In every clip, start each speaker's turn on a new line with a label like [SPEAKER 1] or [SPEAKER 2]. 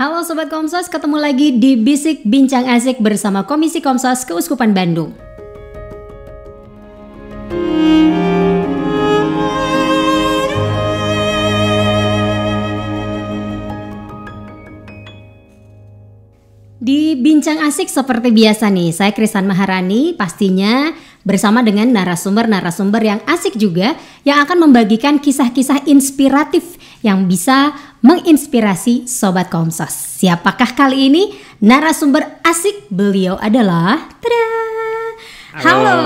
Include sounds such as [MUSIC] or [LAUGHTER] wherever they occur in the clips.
[SPEAKER 1] Halo Sobat Komsos, ketemu lagi di Bisik Bincang Asik bersama Komisi Komsos Keuskupan Bandung. Di Bincang Asik seperti biasa nih, saya Krisan Maharani pastinya bersama dengan narasumber-narasumber yang asik juga yang akan membagikan kisah-kisah inspiratif yang bisa menginspirasi Sobat Komsos. Siapakah kali ini? Narasumber asik beliau adalah... Tada! Halo,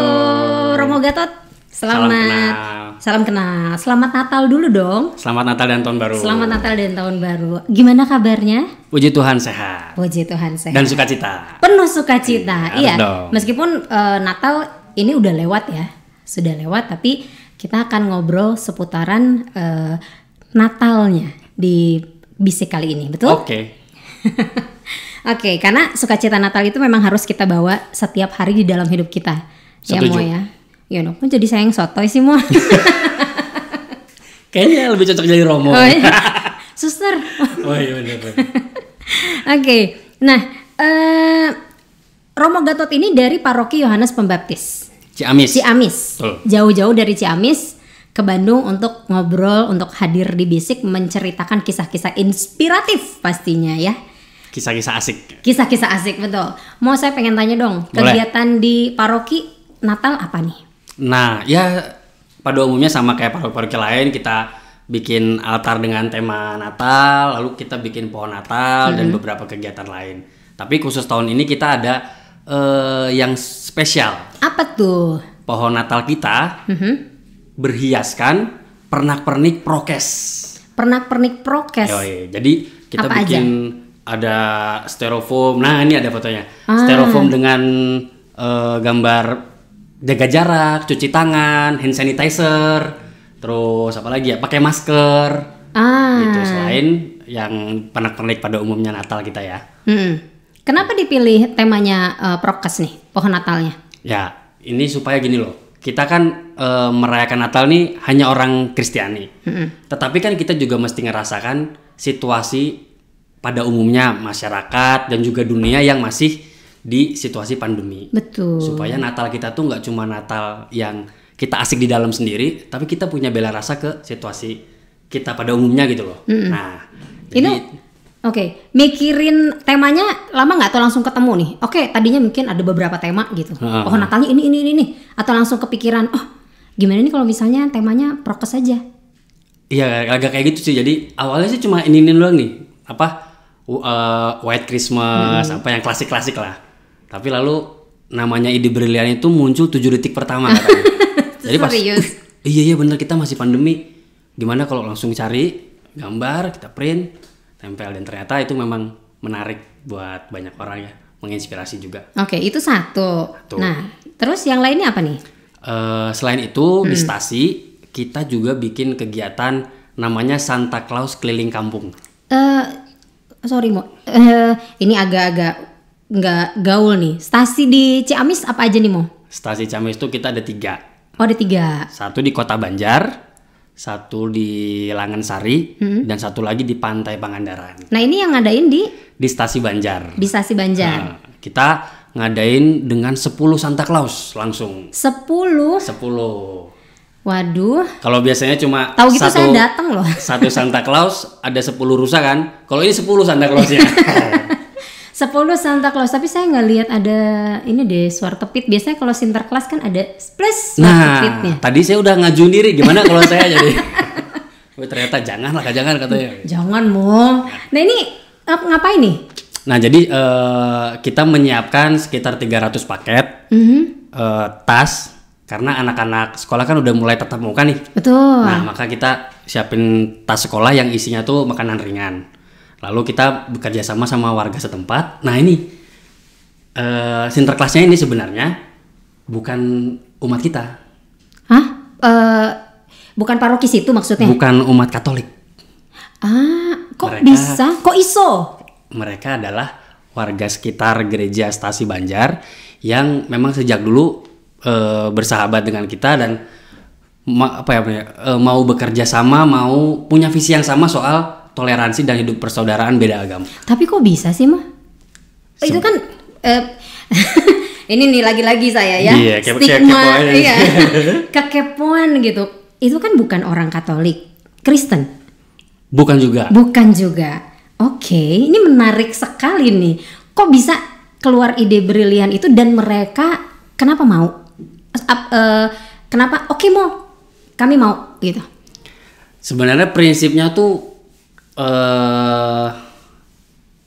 [SPEAKER 1] Romo Gatot. Selamat. Salam kenal. Salam kenal. Selamat Natal dulu dong.
[SPEAKER 2] Selamat Natal dan tahun baru. Selamat
[SPEAKER 1] Natal dan tahun baru. Gimana kabarnya?
[SPEAKER 2] Puji Tuhan sehat.
[SPEAKER 1] Puji Tuhan sehat. Dan
[SPEAKER 2] sukacita.
[SPEAKER 1] Penuh sukacita. Iya. iya. Dong. Meskipun uh, Natal ini udah lewat ya. Sudah lewat tapi kita akan ngobrol seputaran uh, Natalnya di bisik kali ini, betul? Oke. Okay. [LAUGHS] Oke, okay, karena sukacita Natal itu memang harus kita bawa setiap hari di dalam hidup kita.
[SPEAKER 2] Ya, Setuju. Ya mau ya.
[SPEAKER 1] Ya you know, jadi sayang sotoy sih mau. [LAUGHS]
[SPEAKER 2] Kayaknya lebih cocok jadi Romo. Oh, iya.
[SPEAKER 1] [LAUGHS] Suster.
[SPEAKER 2] oh iya benar. Oke.
[SPEAKER 1] Okay. Nah, eh uh, Romo Gatot ini dari Paroki Yohanes Pembaptis.
[SPEAKER 2] Ciamis. Ciamis.
[SPEAKER 1] Jauh-jauh dari Ciamis ke Bandung untuk ngobrol, untuk hadir di Bisik menceritakan kisah-kisah inspiratif pastinya ya.
[SPEAKER 2] Kisah-kisah asik.
[SPEAKER 1] Kisah-kisah asik betul. Mau saya pengen tanya dong, Boleh. kegiatan di paroki Natal apa nih?
[SPEAKER 2] Nah, ya pada umumnya sama kayak paroki-paroki lain kita bikin altar dengan tema Natal, lalu kita bikin pohon Natal hmm. dan mm-hmm. beberapa kegiatan lain. Tapi khusus tahun ini kita ada uh, yang spesial. Apa tuh? Pohon Natal kita. Hmm berhiaskan pernak-pernik prokes. Pernak-pernik prokes. Yoi. Jadi kita Apa bikin aja? ada styrofoam. Nah, ini ada fotonya. Ah. Styrofoam dengan uh, gambar jaga jarak, cuci tangan, hand sanitizer, terus apa lagi ya? Pakai masker.
[SPEAKER 1] Ah. Gitu selain
[SPEAKER 2] yang pernak-pernik pada umumnya Natal kita ya. Hmm.
[SPEAKER 1] Kenapa dipilih temanya uh, prokes nih pohon Natalnya?
[SPEAKER 2] Ya ini supaya gini loh kita kan e, merayakan Natal nih hanya orang Kristiani. Mm-hmm. Tetapi kan kita juga mesti ngerasakan situasi pada umumnya masyarakat dan juga dunia yang masih di situasi pandemi.
[SPEAKER 1] Betul. Supaya Natal
[SPEAKER 2] kita tuh nggak cuma Natal yang kita asik di dalam sendiri, tapi kita punya bela rasa ke situasi kita pada umumnya gitu loh. Mm-hmm. Nah, ini jadi,
[SPEAKER 1] Oke, okay. mikirin temanya lama nggak atau langsung ketemu nih? Oke, okay, tadinya mungkin ada beberapa tema gitu. Uh-huh. Oh Natalnya ini ini ini nih, atau langsung kepikiran, oh gimana nih kalau misalnya temanya prokes saja?
[SPEAKER 2] Iya, agak kayak gitu sih. Jadi awalnya sih cuma ini ini doang nih, apa uh, White Christmas, hmm. apa yang klasik klasik lah. Tapi lalu namanya ide brilian itu muncul tujuh detik pertama [LAUGHS] Jadi pas, Serius? iya iya bener kita masih pandemi. Gimana kalau langsung cari gambar kita print MPL dan ternyata itu memang menarik buat banyak orang ya menginspirasi juga.
[SPEAKER 1] Oke, itu satu. satu. Nah, terus yang lainnya apa nih?
[SPEAKER 2] Uh, selain itu hmm. di stasi kita juga bikin kegiatan namanya Santa Claus keliling kampung.
[SPEAKER 1] Uh, sorry mo, uh, ini agak-agak nggak gaul nih. Stasi di Ciamis apa aja nih mo?
[SPEAKER 2] Stasi Ciamis itu kita ada tiga.
[SPEAKER 1] Oh ada tiga.
[SPEAKER 2] Satu di Kota Banjar satu di Langensari hmm. dan satu lagi di Pantai Pangandaran.
[SPEAKER 1] Nah ini yang ngadain di
[SPEAKER 2] di Stasi Banjar. Di
[SPEAKER 1] Stasi Banjar. Nah,
[SPEAKER 2] kita ngadain dengan 10 Santa Claus langsung. 10? 10. Waduh. Kalau biasanya cuma Tahu gitu satu, saya datang loh. Satu Santa Claus ada 10 rusa kan? Kalau ini 10 Santa Clausnya. [LAUGHS]
[SPEAKER 1] 10 Santa Claus tapi saya nggak lihat ada ini deh suara tepit biasanya kalau sinterklas kan ada plus nah, tepitnya
[SPEAKER 2] tadi saya udah ngajuin diri gimana kalau saya jadi [LAUGHS] Wih, ternyata jangan lah jangan katanya
[SPEAKER 1] jangan mau nah ini ngapain nih
[SPEAKER 2] nah jadi uh, kita menyiapkan sekitar 300 paket mm -hmm. uh, tas karena anak-anak sekolah kan udah mulai tetap muka nih
[SPEAKER 1] betul nah
[SPEAKER 2] maka kita siapin tas sekolah yang isinya tuh makanan ringan Lalu kita bekerja sama sama warga setempat. Nah ini uh, sinterklasnya ini sebenarnya bukan umat kita.
[SPEAKER 1] Hah? Uh, bukan paroki situ maksudnya? Bukan umat Katolik. Ah,
[SPEAKER 2] kok mereka, bisa? Kok iso? Mereka adalah warga sekitar gereja Stasi Banjar yang memang sejak dulu uh, bersahabat dengan kita dan ma, apa ya uh, mau bekerja sama, mau punya visi yang sama soal toleransi dan hidup persaudaraan beda agama.
[SPEAKER 1] Tapi kok bisa sih mah? Oh, itu kan eh, [LAUGHS] ini nih lagi-lagi saya ya iya, kepo, stigma iya, [LAUGHS] kekepoan gitu. Itu kan bukan orang Katolik, Kristen. Bukan juga. Bukan juga. Oke, okay, ini menarik sekali nih. Kok bisa keluar ide brilian itu dan mereka kenapa mau? Uh, uh, kenapa? Oke okay, mau, kami mau gitu.
[SPEAKER 2] Sebenarnya prinsipnya tuh uh,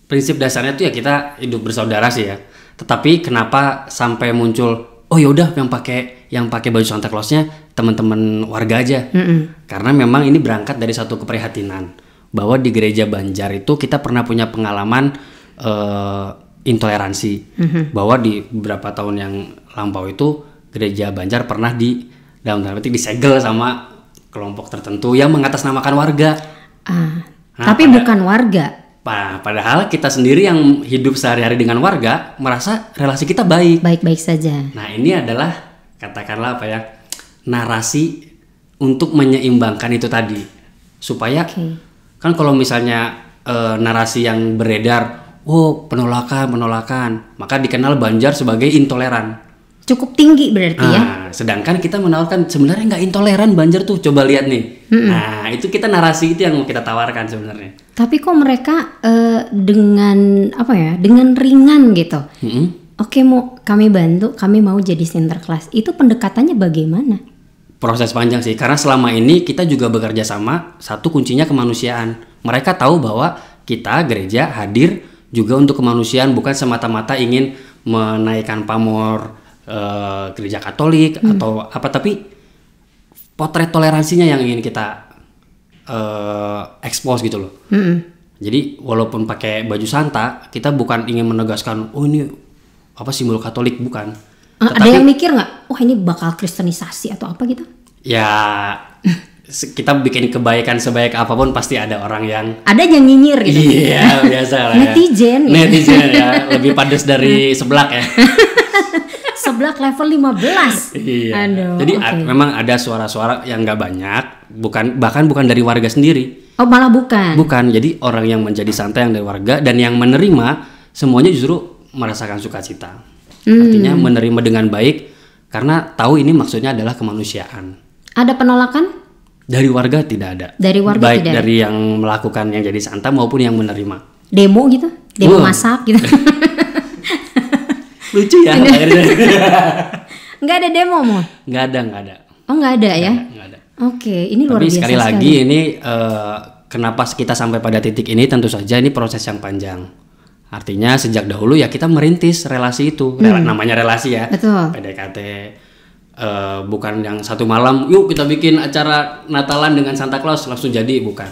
[SPEAKER 2] prinsip dasarnya tuh ya kita hidup bersaudara sih ya. Tetapi kenapa sampai muncul oh yaudah yang pakai yang pakai baju Santa Clausnya teman-teman warga aja. Mm -mm. Karena memang ini berangkat dari satu keprihatinan bahwa di gereja Banjar itu kita pernah punya pengalaman uh, intoleransi mm -hmm. bahwa di beberapa tahun yang lampau itu gereja Banjar pernah di dalam tanda petik disegel sama kelompok tertentu yang mengatasnamakan warga. Uh. Nah, Tapi
[SPEAKER 1] pada, bukan warga.
[SPEAKER 2] Padahal kita sendiri yang hidup sehari-hari dengan warga merasa relasi kita baik. Baik-baik saja. Nah ini adalah katakanlah apa ya narasi untuk menyeimbangkan itu tadi supaya okay. kan kalau misalnya e, narasi yang beredar, oh penolakan penolakan, maka dikenal Banjar sebagai intoleran cukup tinggi berarti nah, ya. Ah, sedangkan kita menawarkan sebenarnya nggak intoleran banjir tuh. Coba lihat nih. Mm-mm. Nah itu kita narasi itu yang mau kita tawarkan sebenarnya.
[SPEAKER 1] Tapi kok mereka uh, dengan apa ya? Dengan ringan gitu. mm mm Oke mau kami bantu, kami mau jadi center class. Itu pendekatannya bagaimana?
[SPEAKER 2] Proses panjang sih. Karena selama ini kita juga bekerja sama. Satu kuncinya kemanusiaan. Mereka tahu bahwa kita gereja hadir juga untuk kemanusiaan bukan semata-mata ingin menaikkan pamor uh, gereja Katolik hmm. atau apa tapi potret toleransinya yang ingin kita uh, expose gitu loh. Hmm. Jadi walaupun pakai baju santa, kita bukan ingin menegaskan oh ini apa simbol Katolik bukan.
[SPEAKER 1] Uh, Tetapi, ada yang mikir nggak? oh, ini bakal kristenisasi atau apa gitu?
[SPEAKER 2] Ya kita bikin kebaikan sebaik apapun pasti ada orang yang
[SPEAKER 1] ada yang nyinyir gitu. Iya
[SPEAKER 2] biasa lah. Ya. Netizen. Netizen ya lebih pedes dari seblak ya. [LAUGHS]
[SPEAKER 1] seblak level 15
[SPEAKER 2] iya. Aduh, jadi okay. memang ada suara-suara yang nggak banyak bukan bahkan bukan dari warga sendiri
[SPEAKER 1] oh malah bukan
[SPEAKER 2] bukan jadi orang yang menjadi santai yang dari warga dan yang menerima semuanya justru merasakan sukacita hmm. artinya menerima dengan baik karena tahu ini maksudnya adalah kemanusiaan
[SPEAKER 1] ada penolakan
[SPEAKER 2] dari warga tidak ada
[SPEAKER 1] dari warga baik tidak dari
[SPEAKER 2] ada. yang melakukan yang jadi santai maupun yang menerima
[SPEAKER 1] demo gitu demo uh. masak gitu [LAUGHS]
[SPEAKER 2] Lucu ya. [LAUGHS]
[SPEAKER 1] nggak ada demo mau?
[SPEAKER 2] Nggak ada, nggak ada.
[SPEAKER 1] Oh, nggak ada ya? nggak ada. Oke, okay, ini luar Tapi biasa sekali lagi ini
[SPEAKER 2] uh, kenapa kita sampai pada titik ini tentu saja ini proses yang panjang. Artinya sejak dahulu ya kita merintis relasi itu, hmm. Rel namanya relasi ya. Betul. PDKT uh, eh, bukan yang satu malam, yuk kita bikin acara Natalan dengan Santa Claus langsung jadi, bukan.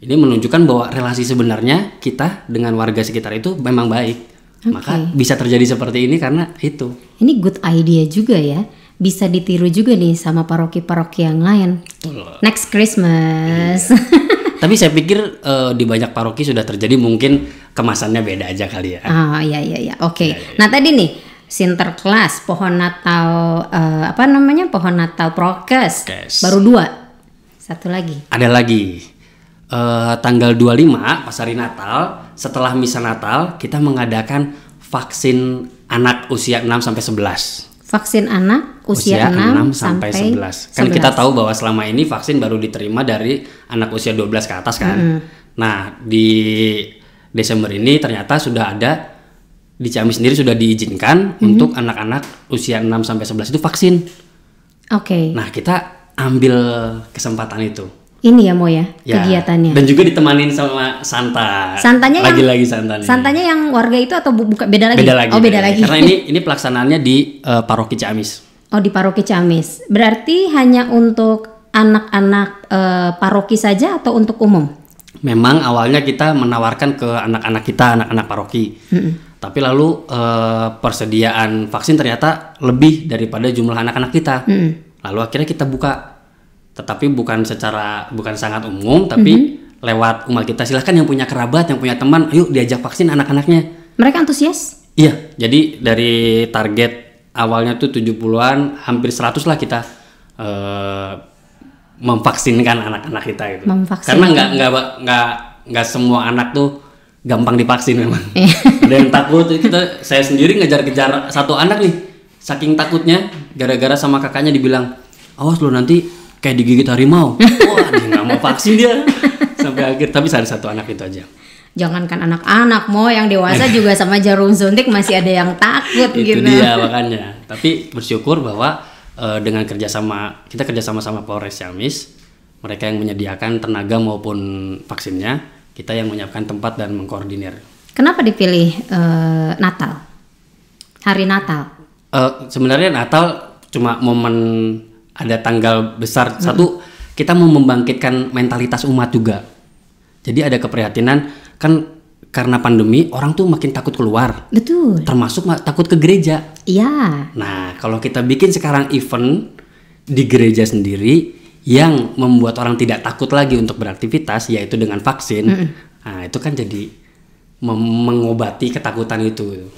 [SPEAKER 2] Ini menunjukkan bahwa relasi sebenarnya kita dengan warga sekitar itu memang baik. Okay. Maka bisa terjadi seperti ini karena itu.
[SPEAKER 1] Ini good idea juga ya. Bisa ditiru juga nih sama paroki-paroki yang lain. Uh, Next Christmas. Iya.
[SPEAKER 2] [LAUGHS] Tapi saya pikir uh, di banyak paroki sudah terjadi mungkin kemasannya beda aja kali ya.
[SPEAKER 1] Oh iya iya iya. Oke. Okay. Iya, iya, iya. Nah, tadi nih Sinterklas, pohon Natal uh, apa namanya? Pohon Natal prokes. Yes. Baru dua. Satu lagi.
[SPEAKER 2] Ada lagi uh, tanggal 25 pas hari Natal setelah misa Natal kita mengadakan vaksin anak usia 6 sampai 11.
[SPEAKER 1] Vaksin anak usia, usia 6, 6 sampai 11. Kan kita tahu
[SPEAKER 2] bahwa selama ini vaksin baru diterima dari anak usia 12 ke atas kan. Mm Nah, di Desember ini ternyata sudah ada di Ciamis sendiri sudah diizinkan mm -hmm. untuk anak-anak usia 6 sampai 11 itu vaksin. Oke. Okay. Nah, kita ambil kesempatan itu
[SPEAKER 1] ini ya Mo ya, ya, kegiatannya. Dan
[SPEAKER 2] juga ditemanin sama Santa. Santanya lagi-lagi Santanya. Santanya
[SPEAKER 1] yang warga itu atau buka beda lagi? Beda lagi. Oh, beda, beda lagi. Karena ini
[SPEAKER 2] [LAUGHS] ini pelaksanaannya di uh, Paroki Ciamis.
[SPEAKER 1] Oh, di Paroki Ciamis. Berarti hanya untuk anak-anak uh, paroki saja atau untuk umum?
[SPEAKER 2] Memang awalnya kita menawarkan ke anak-anak kita, anak-anak paroki. Mm -mm. Tapi lalu uh, persediaan vaksin ternyata lebih daripada jumlah anak-anak kita. Mm -mm. Lalu akhirnya kita buka tetapi bukan secara bukan sangat umum tapi mm -hmm. lewat umat kita silahkan yang punya kerabat yang punya teman ayo diajak vaksin anak-anaknya
[SPEAKER 1] mereka antusias
[SPEAKER 2] iya jadi dari target awalnya tuh 70-an hampir 100 lah kita uh, memvaksinkan anak-anak kita itu karena nggak nggak nggak nggak semua anak tuh gampang divaksin memang iya. ada yang takut itu saya sendiri ngejar-kejar satu anak nih saking takutnya gara-gara sama kakaknya dibilang awas lo nanti kayak digigit harimau [LAUGHS] wah dia nggak mau vaksin dia sampai akhir tapi ada satu anak itu aja
[SPEAKER 1] jangankan anak-anak mau yang dewasa [LAUGHS] juga sama jarum suntik masih ada yang takut itu gitu dia
[SPEAKER 2] makanya tapi bersyukur bahwa uh, dengan kerjasama kita kerjasama sama Polres Ciamis mereka yang menyediakan tenaga maupun vaksinnya kita yang menyiapkan tempat dan mengkoordinir
[SPEAKER 1] kenapa dipilih uh, Natal hari Natal
[SPEAKER 2] uh, sebenarnya Natal cuma momen ada tanggal besar. Hmm. Satu, kita mau membangkitkan mentalitas umat juga. Jadi ada keprihatinan kan karena pandemi orang tuh makin takut keluar. Betul. Termasuk takut ke gereja.
[SPEAKER 1] Iya.
[SPEAKER 2] Nah, kalau kita bikin sekarang event di gereja sendiri yang membuat orang tidak takut lagi untuk beraktivitas yaitu dengan vaksin. hmm. Nah, itu kan jadi mengobati ketakutan itu.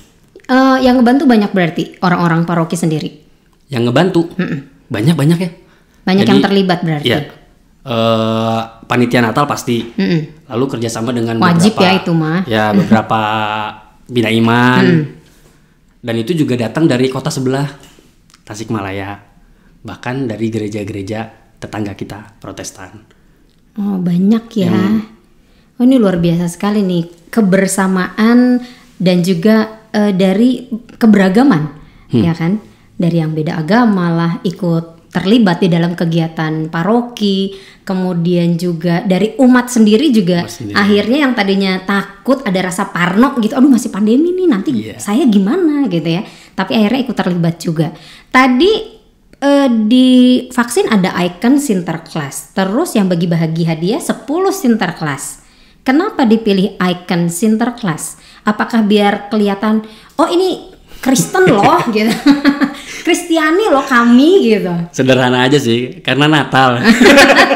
[SPEAKER 1] Uh, yang ngebantu banyak berarti orang-orang paroki sendiri.
[SPEAKER 2] Yang ngebantu. Mm banyak banyak ya
[SPEAKER 1] banyak Jadi, yang terlibat berarti ya,
[SPEAKER 2] uh, panitia Natal pasti mm -mm. lalu kerjasama dengan wajib ya beberapa, ya itu mah ya beberapa [LAUGHS] bina iman mm. dan itu juga datang dari kota sebelah Tasikmalaya bahkan dari gereja-gereja tetangga kita Protestan
[SPEAKER 1] oh banyak ya yang, oh, ini luar biasa sekali nih kebersamaan dan juga uh, dari keberagaman hmm. ya kan dari yang beda agama lah ikut terlibat di dalam kegiatan paroki, kemudian juga dari umat sendiri juga umat akhirnya yang tadinya takut ada rasa parno gitu, aduh masih pandemi nih nanti yeah. saya gimana gitu ya, tapi akhirnya ikut terlibat juga. Tadi eh, di vaksin ada icon sinterklas, terus yang bagi-bagi hadiah 10 sinterklas. Kenapa dipilih icon sinterklas? Apakah biar kelihatan oh ini Kristen loh [LAUGHS] gitu. Kristiani loh kami gitu.
[SPEAKER 2] Sederhana aja sih karena Natal.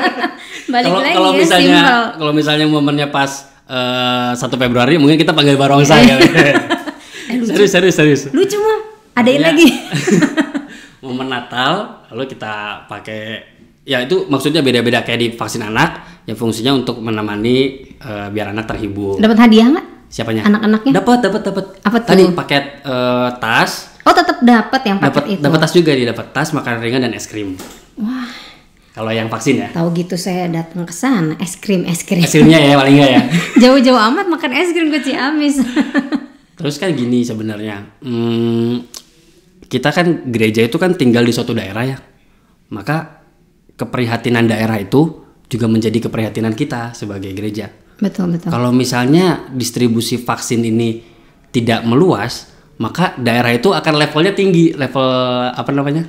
[SPEAKER 1] [LAUGHS] kalau ya, misalnya
[SPEAKER 2] kalau misalnya momennya pas eh, satu 1 Februari mungkin kita panggil Barongsai ya. [LAUGHS] eh, serius serius serius. Lucu mah. Adain yang iya. lagi. momen Natal lalu kita pakai ya itu maksudnya beda-beda kayak di vaksin anak yang fungsinya untuk menemani uh, biar anak terhibur.
[SPEAKER 1] Dapat hadiah nggak? Siapanya? Anak-anaknya? Dapat, dapat, dapat. Apa
[SPEAKER 2] tuh? Tadi paket uh, tas.
[SPEAKER 1] Oh, tetap dapat yang paket dapet,
[SPEAKER 2] itu. Dapat tas juga, dia dapat tas, makanan ringan dan es krim. Wah. Kalau yang vaksin ya?
[SPEAKER 1] Tahu gitu saya datang ke sana, es krim, es krim. Es krimnya ya paling enggak ya. [LAUGHS] Jauh-jauh amat makan es krim ke Ciamis.
[SPEAKER 2] [LAUGHS] Terus kan gini sebenarnya. Hmm, kita kan gereja itu kan tinggal di suatu daerah ya. Maka keprihatinan daerah itu juga menjadi keprihatinan kita sebagai gereja. Betul betul. Kalau misalnya distribusi vaksin ini tidak meluas, maka daerah itu akan levelnya tinggi, level apa namanya?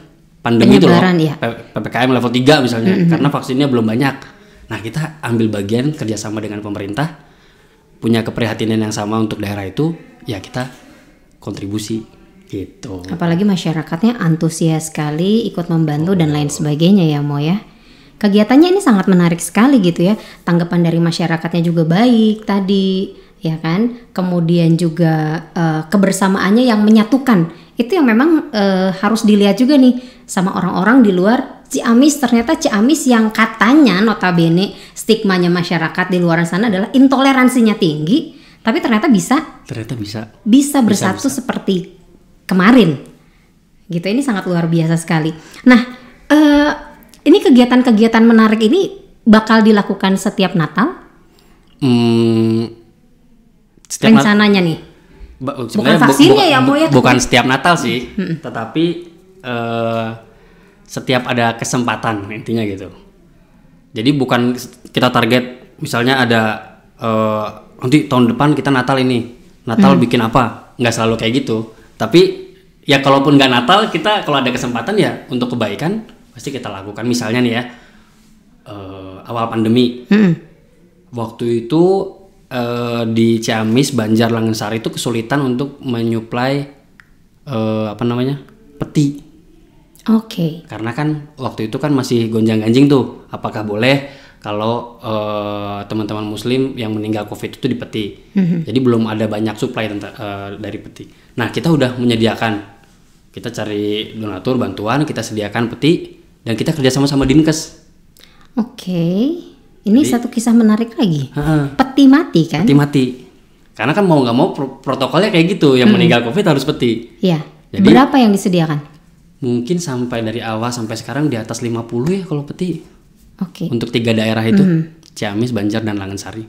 [SPEAKER 2] pandemi itu loh. Ya. PPKM level 3 misalnya mm -hmm. karena vaksinnya belum banyak. Nah, kita ambil bagian kerjasama dengan pemerintah punya keprihatinan yang sama untuk daerah itu, ya kita kontribusi gitu.
[SPEAKER 1] Apalagi masyarakatnya antusias sekali ikut membantu oh. dan lain sebagainya ya, Mo ya kegiatannya ini sangat menarik sekali gitu ya. Tanggapan dari masyarakatnya juga baik tadi, ya kan? Kemudian juga uh, kebersamaannya yang menyatukan. Itu yang memang uh, harus dilihat juga nih sama orang-orang di luar Ciamis ternyata Ciamis yang katanya notabene stigmanya masyarakat di luar sana adalah intoleransinya tinggi, tapi ternyata bisa
[SPEAKER 2] ternyata bisa
[SPEAKER 1] bisa bersatu bisa, bisa. seperti kemarin. Gitu ini sangat luar biasa sekali. Nah, uh, ini kegiatan-kegiatan menarik ini bakal dilakukan setiap Natal?
[SPEAKER 2] Hmm, setiap
[SPEAKER 1] rencananya nat- nih.
[SPEAKER 2] bukan vaksinnya bu, ya, Moya? Bu- ya, Bukan setiap Natal sih, hmm. tetapi uh, setiap ada kesempatan intinya gitu. Jadi bukan kita target misalnya ada uh, nanti tahun depan kita Natal ini, Natal hmm. bikin apa? Nggak selalu kayak gitu. Tapi ya kalaupun nggak Natal kita kalau ada kesempatan ya untuk kebaikan pasti kita lakukan misalnya nih ya uh, awal pandemi hmm. waktu itu uh, di Ciamis Banjar Langensari itu kesulitan untuk menyuplai uh, apa namanya peti oke okay. karena kan waktu itu kan masih gonjang ganjing tuh apakah boleh kalau uh, teman-teman Muslim yang meninggal COVID itu di peti hmm. jadi belum ada banyak suplai uh, dari peti nah kita udah menyediakan kita cari donatur bantuan kita sediakan peti dan kita kerja sama sama Dinkes.
[SPEAKER 1] Oke. Okay. Ini Jadi, satu kisah menarik lagi. Uh, peti mati kan? Peti
[SPEAKER 2] mati. Karena kan mau nggak mau protokolnya kayak gitu, yang hmm. meninggal Covid harus peti. Iya. Jadi, Berapa yang disediakan? Mungkin sampai dari awal sampai sekarang di atas 50 ya kalau peti. Oke. Okay. Untuk tiga daerah itu, hmm. Ciamis, Banjar dan Langensari.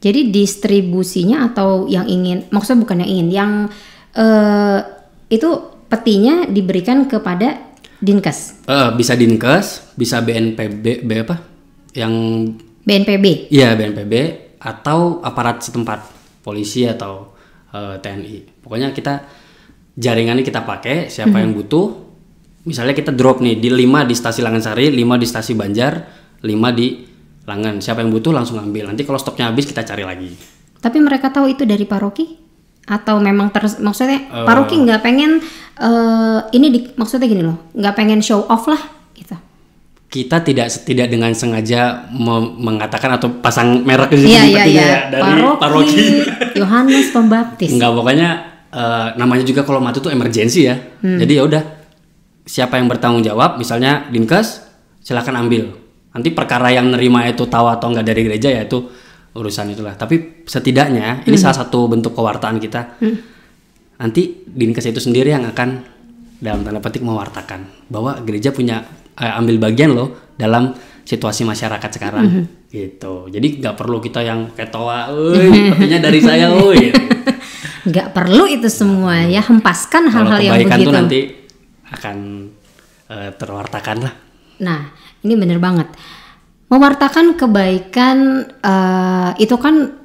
[SPEAKER 1] Jadi distribusinya atau yang ingin, maksudnya bukan yang ingin, yang uh, itu petinya diberikan kepada Dinkes.
[SPEAKER 2] Uh, bisa Dinkes, bisa BNPB, B apa? Yang
[SPEAKER 1] BNPB.
[SPEAKER 2] Iya, BNPB atau aparat setempat, polisi atau uh, eh, TNI. Pokoknya kita jaringannya kita pakai, siapa hmm. yang butuh. Misalnya kita drop nih di 5 di stasi Langensari, 5 di stasi Banjar, 5 di Langan. Siapa yang butuh langsung ambil. Nanti kalau stoknya habis kita cari lagi.
[SPEAKER 1] Tapi mereka tahu itu dari paroki? atau memang terus maksudnya uh, eh. paroki nggak pengen uh, ini di, maksudnya gini loh nggak pengen show off lah gitu
[SPEAKER 2] kita tidak tidak dengan sengaja mengatakan atau pasang merek gitu iya, iya, iya. Ya, dari paroki, paroki.
[SPEAKER 1] [LAUGHS] Yohanes Pembaptis
[SPEAKER 2] nggak pokoknya uh, namanya juga kalau mati tuh emergensi ya hmm. jadi ya udah siapa yang bertanggung jawab misalnya dinkes silahkan ambil nanti perkara yang nerima itu tahu atau enggak dari gereja ya itu urusan itulah. Tapi setidaknya hmm. ini salah satu bentuk kewartaan kita. Hmm. Nanti dinkes itu sendiri yang akan dalam tanda petik mewartakan bahwa gereja punya eh, ambil bagian loh dalam situasi masyarakat sekarang mm -hmm. gitu. Jadi nggak perlu kita yang ketawa, woi, hmm. artinya dari saya, woi. [LAUGHS]
[SPEAKER 1] nggak perlu itu semua nah, ya hempaskan hal-hal yang begitu. tuh nanti
[SPEAKER 2] akan uh, terwartakan lah.
[SPEAKER 1] Nah, ini benar banget mewartakan kebaikan uh, itu kan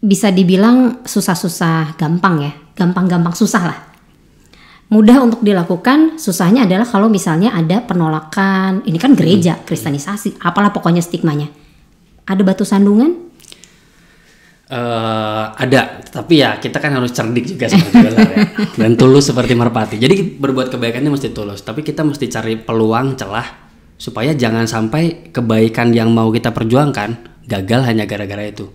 [SPEAKER 1] bisa dibilang susah-susah gampang ya, gampang-gampang susah lah. Mudah untuk dilakukan, susahnya adalah kalau misalnya ada penolakan. Ini kan gereja, hmm. kristenisasi, apalah pokoknya stigmanya. Ada batu sandungan?
[SPEAKER 2] Uh, ada, tapi ya kita kan harus cerdik juga seperti ya. [LAUGHS] Dan tulus seperti merpati. Jadi berbuat kebaikannya mesti tulus, tapi kita mesti cari peluang celah supaya jangan sampai kebaikan yang mau kita perjuangkan gagal hanya gara-gara itu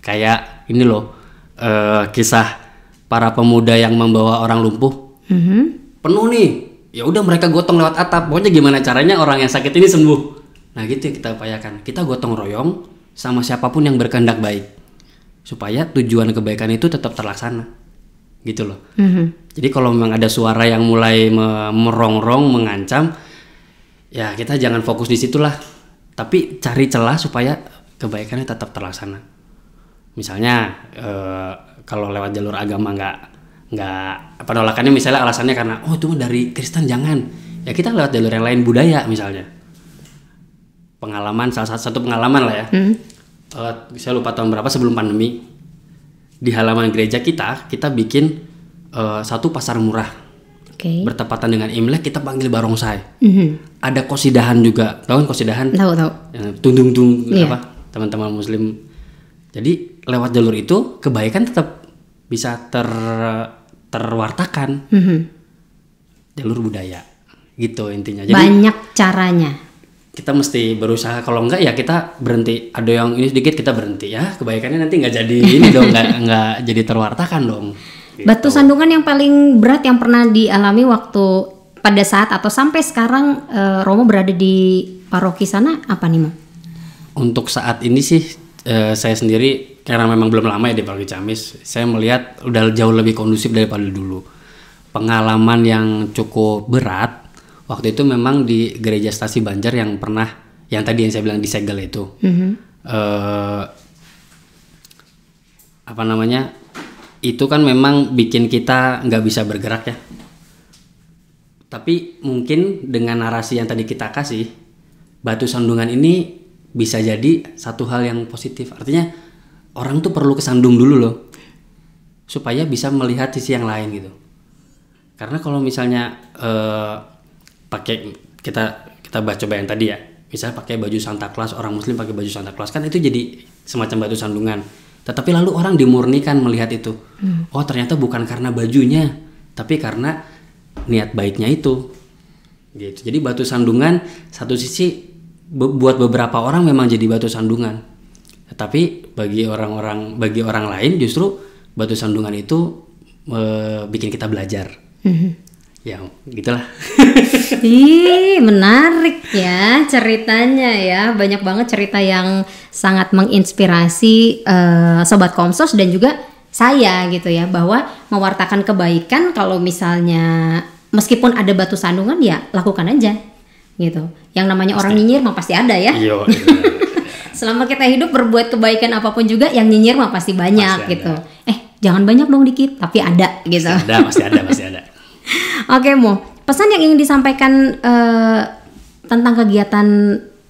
[SPEAKER 2] kayak ini loh uh, kisah para pemuda yang membawa orang lumpuh mm-hmm. penuh nih ya udah mereka gotong lewat atap pokoknya gimana caranya orang yang sakit ini sembuh nah gitu yang kita upayakan kita gotong royong sama siapapun yang berkehendak baik supaya tujuan kebaikan itu tetap terlaksana gitu loh mm-hmm. jadi kalau memang ada suara yang mulai merongrong mengancam ya kita jangan fokus di situlah tapi cari celah supaya kebaikannya tetap terlaksana misalnya eh, kalau lewat jalur agama nggak nggak penolakannya misalnya alasannya karena oh itu dari Kristen jangan ya kita lewat jalur yang lain budaya misalnya pengalaman salah satu, pengalaman lah ya hmm. uh, saya lupa tahun berapa sebelum pandemi di halaman gereja kita kita bikin uh, satu pasar murah okay. bertepatan dengan Imlek kita panggil barongsai. Mm -hmm. Ada kosidahan juga, tahu kan kosidahan? Tahu tahu. Eh, tundung tung yeah. apa teman-teman Muslim. Jadi lewat jalur itu kebaikan tetap bisa ter terwartakan. Mm -hmm. Jalur budaya, gitu intinya. Jadi, Banyak caranya. Kita mesti berusaha kalau enggak ya kita berhenti. Ada yang ini sedikit kita berhenti ya. Kebaikannya nanti nggak jadi ini dong, [LAUGHS] nggak nggak jadi terwartakan dong. Gitu.
[SPEAKER 1] Batu sandungan yang paling berat yang pernah dialami waktu pada saat atau sampai sekarang e, Romo berada di paroki sana apa nih, ma?
[SPEAKER 2] Untuk saat ini sih e, saya sendiri karena memang belum lama ya di paroki Camis, saya melihat udah jauh lebih kondusif daripada dulu. Pengalaman yang cukup berat waktu itu memang di gereja Stasi Banjar yang pernah yang tadi yang saya bilang disegel itu. Mm -hmm. e, apa namanya? itu kan memang bikin kita nggak bisa bergerak ya tapi mungkin dengan narasi yang tadi kita kasih batu sandungan ini bisa jadi satu hal yang positif artinya orang tuh perlu kesandung dulu loh supaya bisa melihat sisi yang lain gitu karena kalau misalnya eh, pakai kita kita baca coba yang tadi ya misalnya pakai baju Santa Claus orang Muslim pakai baju Santa Claus kan itu jadi semacam batu sandungan tetapi lalu orang dimurnikan melihat itu. Hmm. Oh, ternyata bukan karena bajunya, tapi karena niat baiknya itu. Gitu. Jadi batu sandungan satu sisi be buat beberapa orang memang jadi batu sandungan. Tetapi bagi orang-orang bagi orang lain justru batu sandungan itu e, bikin kita belajar. Hmm ya gitulah [LAUGHS]
[SPEAKER 1] Ih, menarik ya ceritanya ya. Banyak banget cerita yang sangat menginspirasi uh, sobat Komsos dan juga saya gitu ya bahwa mewartakan kebaikan kalau misalnya meskipun ada batu sandungan ya lakukan aja gitu. Yang namanya orang nyinyir mah pasti ada ya. Iya. iya, iya. [LAUGHS] Selama kita hidup berbuat kebaikan apapun juga yang nyinyir mah pasti banyak pasti gitu. Eh, jangan banyak dong dikit, tapi ada gitu. Pasti ada, pasti ada, pasti ada. [LAUGHS] Oke, okay, Mo. Pesan yang ingin disampaikan uh, tentang kegiatan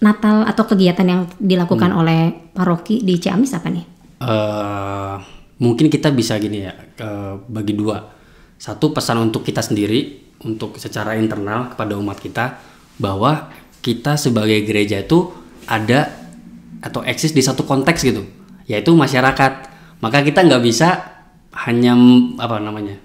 [SPEAKER 1] Natal atau kegiatan yang dilakukan hmm. oleh paroki di Ciamis apa nih?
[SPEAKER 2] Uh, mungkin kita bisa gini ya, uh, bagi dua. Satu pesan untuk kita sendiri, untuk secara internal kepada umat kita bahwa kita sebagai gereja itu ada atau eksis di satu konteks gitu, yaitu masyarakat. Maka kita nggak bisa hanya apa namanya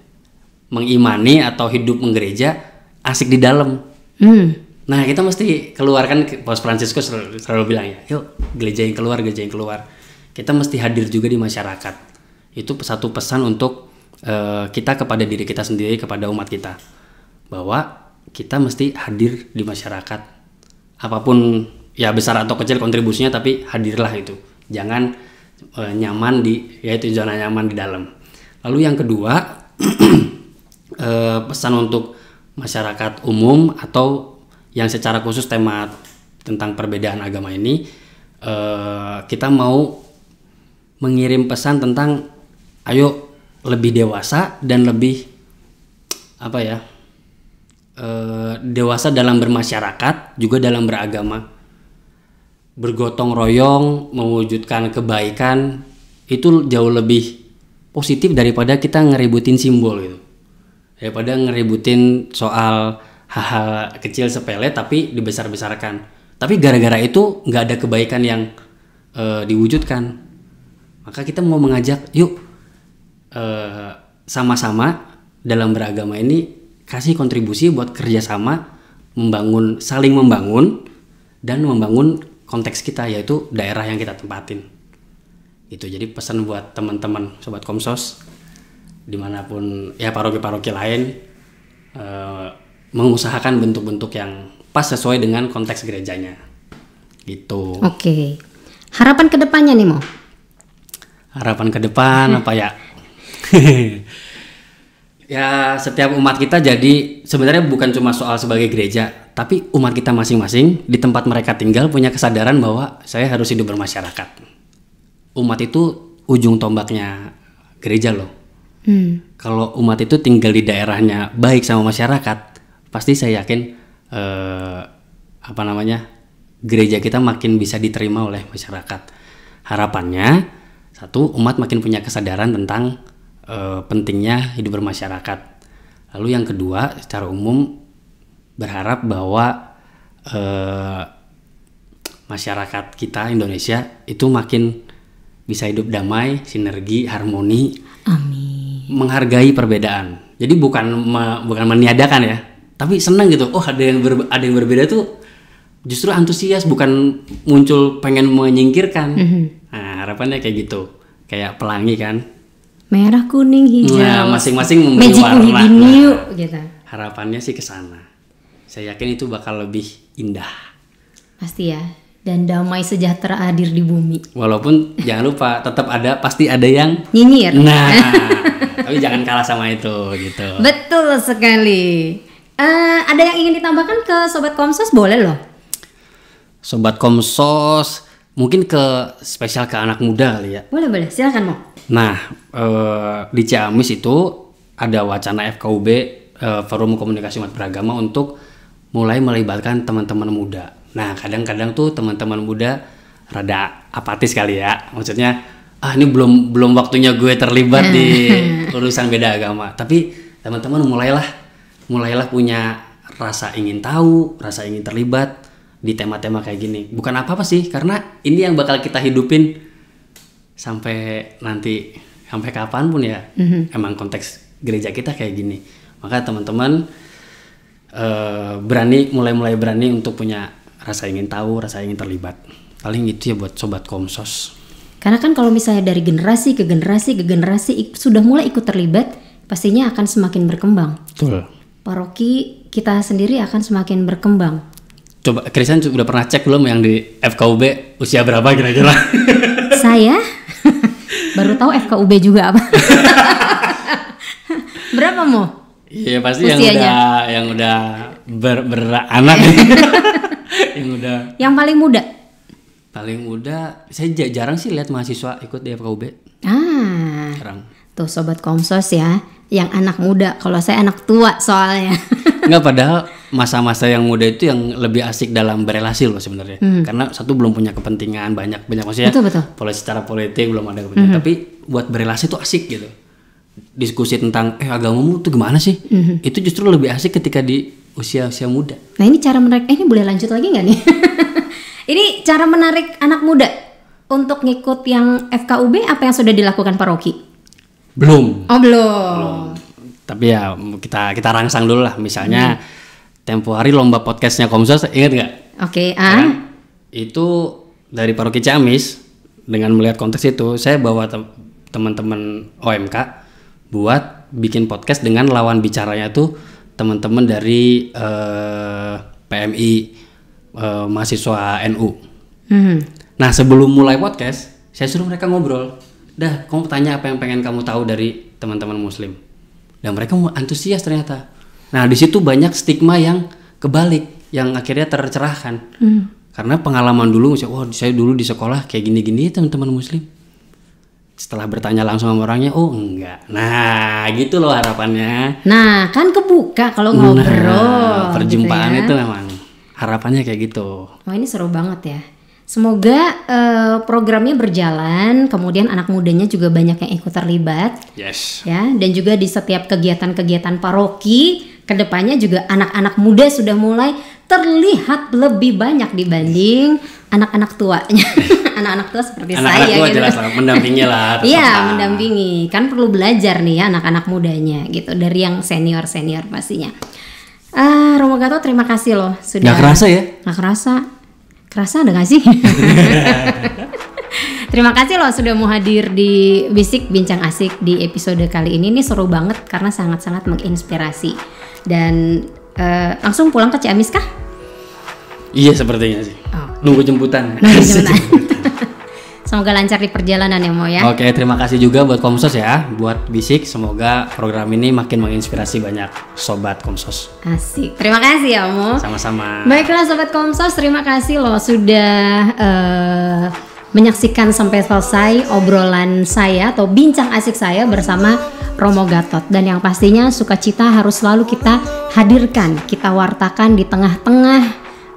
[SPEAKER 2] mengimani atau hidup menggereja asik di dalam. Hmm. Nah kita mesti keluarkan Paus Francisco selalu, selalu bilang ya, yuk gereja yang keluar, gereja yang keluar. Kita mesti hadir juga di masyarakat. Itu satu pesan untuk uh, kita kepada diri kita sendiri, kepada umat kita bahwa kita mesti hadir di masyarakat apapun ya besar atau kecil kontribusinya tapi hadirlah itu jangan uh, nyaman di yaitu zona nyaman di dalam lalu yang kedua [CLEARS THROAT] Eh, pesan untuk masyarakat umum atau yang secara khusus tema tentang perbedaan agama ini eh, kita mau mengirim pesan tentang ayo lebih dewasa dan lebih apa ya eh, dewasa dalam bermasyarakat juga dalam beragama bergotong royong mewujudkan kebaikan itu jauh lebih positif daripada kita ngeributin simbol gitu daripada ngeributin soal hal-hal kecil sepele tapi dibesar-besarkan tapi gara-gara itu nggak ada kebaikan yang uh, diwujudkan maka kita mau mengajak yuk sama eh, sama-sama dalam beragama ini kasih kontribusi buat kerjasama membangun saling membangun dan membangun konteks kita yaitu daerah yang kita tempatin itu jadi pesan buat teman-teman sobat Komsos dimanapun ya paroki-paroki lain uh, mengusahakan bentuk-bentuk yang pas sesuai dengan konteks gerejanya gitu oke
[SPEAKER 1] okay. harapan kedepannya nih mau
[SPEAKER 2] harapan ke depan apa ya [LAUGHS] ya setiap umat kita jadi sebenarnya bukan cuma soal sebagai gereja tapi umat kita masing-masing di tempat mereka tinggal punya kesadaran bahwa saya harus hidup bermasyarakat umat itu ujung tombaknya gereja loh Hmm. Kalau umat itu tinggal di daerahnya baik sama masyarakat, pasti saya yakin eh, apa namanya gereja kita makin bisa diterima oleh masyarakat. Harapannya satu umat makin punya kesadaran tentang eh, pentingnya hidup bermasyarakat. Lalu yang kedua secara umum berharap bahwa eh, masyarakat kita Indonesia itu makin bisa hidup damai, sinergi, harmoni. Amin menghargai perbedaan. Jadi bukan me, bukan meniadakan ya, tapi senang gitu. Oh ada yang ber, ada yang berbeda tuh justru antusias bukan muncul pengen menyingkirkan. Mm -hmm. Nah, harapannya kayak gitu, kayak pelangi kan.
[SPEAKER 1] Merah, kuning, hijau. Nah, masing-masing memberi warna. Nah, gitu.
[SPEAKER 2] Harapannya sih kesana. Saya yakin itu bakal lebih indah.
[SPEAKER 1] Pasti ya. Dan damai sejahtera hadir di bumi.
[SPEAKER 2] Walaupun jangan lupa tetap ada pasti ada yang
[SPEAKER 1] nyinyir. Nah.
[SPEAKER 2] [LAUGHS] tapi jangan kalah sama itu gitu
[SPEAKER 1] betul sekali uh, ada yang ingin ditambahkan ke sobat komsos boleh loh
[SPEAKER 2] sobat komsos mungkin ke spesial ke anak muda kali ya
[SPEAKER 1] boleh boleh silakan mau
[SPEAKER 2] nah uh, di Ciamis itu ada wacana FKUB uh, eh, Forum Komunikasi Umat Beragama untuk mulai melibatkan teman-teman muda. Nah, kadang-kadang tuh teman-teman muda rada apatis kali ya. Maksudnya ah ini belum belum waktunya gue terlibat di [LAUGHS] urusan beda agama tapi teman-teman mulailah mulailah punya rasa ingin tahu rasa ingin terlibat di tema-tema kayak gini bukan apa-apa sih karena ini yang bakal kita hidupin sampai nanti sampai kapan pun ya mm-hmm. emang konteks gereja kita kayak gini maka teman-teman uh, berani mulai-mulai berani untuk punya rasa ingin tahu rasa ingin terlibat paling itu ya buat sobat komsos
[SPEAKER 1] karena kan kalau misalnya dari generasi ke generasi ke generasi sudah mulai ikut terlibat, pastinya akan semakin berkembang. Betul. Paroki kita sendiri akan semakin berkembang.
[SPEAKER 2] Coba Krisan sudah pernah cek belum yang di FKUB usia berapa kira-kira?
[SPEAKER 1] [LAUGHS] Saya [LAUGHS] baru tahu FKUB juga apa. [LAUGHS] berapa mau?
[SPEAKER 2] Iya pasti Usianya. yang udah yang udah ber beranak yang udah
[SPEAKER 1] yang paling muda
[SPEAKER 2] paling muda saya jarang sih lihat mahasiswa ikut di FKUB
[SPEAKER 1] ah jarang tuh sobat komsos ya yang anak muda kalau saya anak tua soalnya
[SPEAKER 2] Enggak [LAUGHS] padahal masa-masa yang muda itu yang lebih asik dalam berelasi loh sebenarnya hmm. karena satu belum punya kepentingan banyak banyak maksudnya betul, betul. Pola secara politik belum ada kepentingan hmm. tapi buat berelasi itu asik gitu diskusi tentang eh agamamu itu gimana sih hmm. itu justru lebih asik ketika di usia usia muda
[SPEAKER 1] nah ini cara mereka eh, ini boleh lanjut lagi nggak nih [LAUGHS] Ini cara menarik anak muda untuk ngikut yang FKUB apa yang sudah dilakukan Paroki? Belum. Oh, belum. belum.
[SPEAKER 2] Tapi ya kita kita rangsang dulu lah. Misalnya hmm. tempo hari lomba podcastnya Komsos, ingat nggak?
[SPEAKER 1] Oke. Okay, ah. Ya kan?
[SPEAKER 2] itu dari Paroki Ciamis dengan melihat konteks itu, saya bawa teman-teman OMK buat bikin podcast dengan lawan bicaranya tuh teman-teman dari uh, eh, PMI uh, mahasiswa NU. Hmm. Nah sebelum mulai podcast, saya suruh mereka ngobrol. Dah, kamu tanya apa yang pengen kamu tahu dari teman-teman Muslim. Dan mereka mau antusias ternyata. Nah di situ banyak stigma yang kebalik, yang akhirnya tercerahkan. Hmm. Karena pengalaman dulu, misalnya, wah saya dulu di sekolah kayak gini-gini ya, teman-teman Muslim. Setelah bertanya langsung sama orangnya, oh enggak. Nah, gitu loh harapannya.
[SPEAKER 1] Nah, kan kebuka kalau ngobrol. Nah, gitu perjumpaan gitu ya. itu memang
[SPEAKER 2] harapannya kayak gitu.
[SPEAKER 1] Oh ini seru banget ya. Semoga uh, programnya berjalan, kemudian anak mudanya juga banyak yang ikut terlibat. Yes. Ya, dan juga di setiap kegiatan-kegiatan paroki kedepannya juga anak-anak muda sudah mulai terlihat lebih banyak dibanding anak-anak tuanya. [LAUGHS] anak-anak tua seperti anak -anak saya tua gitu. jelas
[SPEAKER 2] mendampingi lah. [LAUGHS] Iya,
[SPEAKER 1] mendampingi. Kan perlu belajar nih ya anak-anak mudanya gitu dari yang senior-senior pastinya. Ah, Romo Gato terima kasih loh sudah. Gak kerasa ya? Gak kerasa. Kerasa ada gak sih? [LAUGHS] Terima kasih loh sudah mau hadir di Bisik Bincang Asik di episode kali ini. Ini seru banget karena sangat-sangat menginspirasi. Dan uh, langsung pulang ke Ciamis kah?
[SPEAKER 2] Iya sepertinya sih. Oh. Nunggu jemputan. Nunggu [LAUGHS] jemputan.
[SPEAKER 1] Semoga lancar di perjalanan ya Mo ya. Oke,
[SPEAKER 2] terima kasih juga buat Komsos ya, buat Bisik. Semoga program ini makin menginspirasi banyak sobat Komsos. Asik.
[SPEAKER 1] Terima kasih ya Mo.
[SPEAKER 2] Sama-sama. Baiklah
[SPEAKER 1] sobat Komsos, terima kasih loh sudah uh, menyaksikan sampai selesai obrolan saya atau bincang asik saya bersama Romo Gatot dan yang pastinya sukacita harus selalu kita hadirkan, kita wartakan di tengah-tengah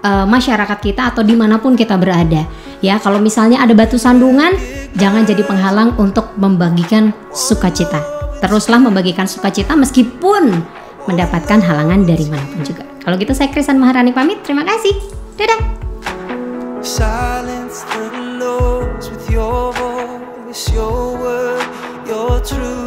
[SPEAKER 1] uh, masyarakat kita atau dimanapun kita berada. Ya, kalau misalnya ada batu sandungan, jangan jadi penghalang untuk membagikan sukacita. Teruslah membagikan sukacita meskipun mendapatkan halangan dari manapun juga. Kalau gitu saya Krisan Maharani pamit. Terima kasih. Dadah. Silence the lows with your voice, your word, your truth.